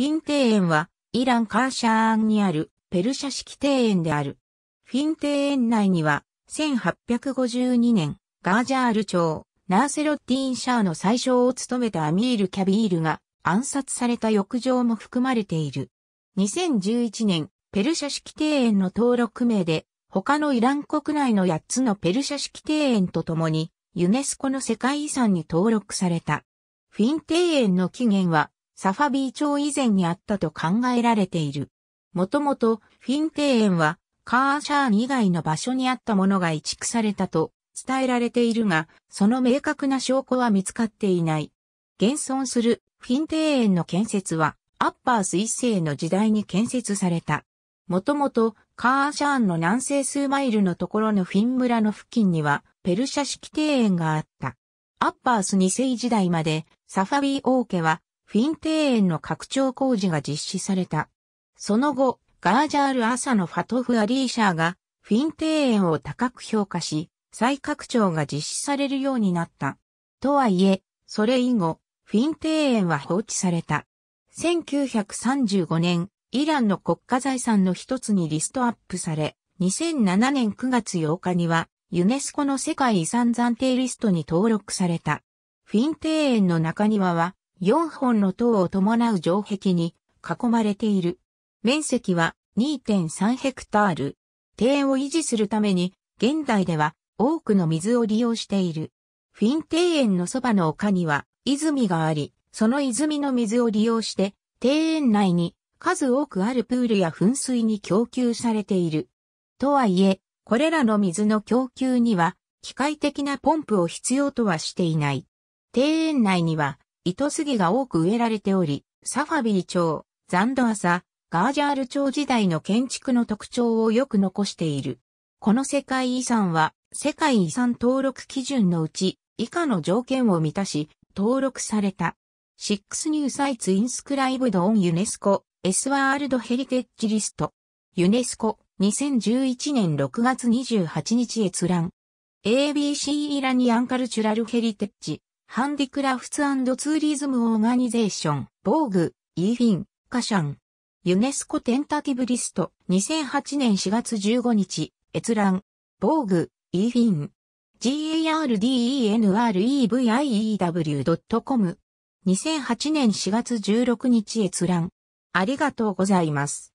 フィン庭園は、イランカーシャーンにあるペルシャ式庭園である。フィン庭園内には、1852年、ガージャール朝、ナーセロッティン・シャーの最初を務めたアミール・キャビールが暗殺された浴場も含まれている。2011年、ペルシャ式庭園の登録名で、他のイラン国内の8つのペルシャ式庭園とともに、ユネスコの世界遺産に登録された。フィン庭園の起源は、サファビー町以前にあったと考えられている。もともとフィン庭園はカーシャーン以外の場所にあったものが移築されたと伝えられているが、その明確な証拠は見つかっていない。現存するフィン庭園の建設はアッパース一世の時代に建設された。もともとカーシャーンの南西数マイルのところのフィン村の付近にはペルシャ式庭園があった。アッパース二世時代までサファビー王家はフィン庭園の拡張工事が実施された。その後、ガージャール・朝のファトフ・アリーシャーが、フィン庭園を高く評価し、再拡張が実施されるようになった。とはいえ、それ以後、フィン庭園は放置された。1935年、イランの国家財産の一つにリストアップされ、2007年9月8日には、ユネスコの世界遺産暫定リストに登録された。フィン庭園の中庭は、4本の塔を伴う城壁に囲まれている。面積は2.3ヘクタール。庭園を維持するために、現代では多くの水を利用している。フィン庭園のそばの丘には泉があり、その泉の水を利用して、庭園内に数多くあるプールや噴水に供給されている。とはいえ、これらの水の供給には、機械的なポンプを必要とはしていない。庭園内には、糸杉が多く植えられており、サファビー町、ザンドアサ、ガージャール町時代の建築の特徴をよく残している。この世界遺産は、世界遺産登録基準のうち、以下の条件を満たし、登録された。シックスニューサイツインスクライブドオンユネス s エスワール r ヘ d テッジリスト。ユネスコ2011年6月28日閲覧 ABC イラニアンカルチュラルヘリテッジハンディクラフツツーリズムオーガニゼーション、ボーグ、イーフィン、カシャン。ユネスコテンタティブリスト、2008年4月15日、閲覧、ボーグ、イーフィン。g a r d e n r e v i e e c o m 2008年4月16日閲覧。ありがとうございます。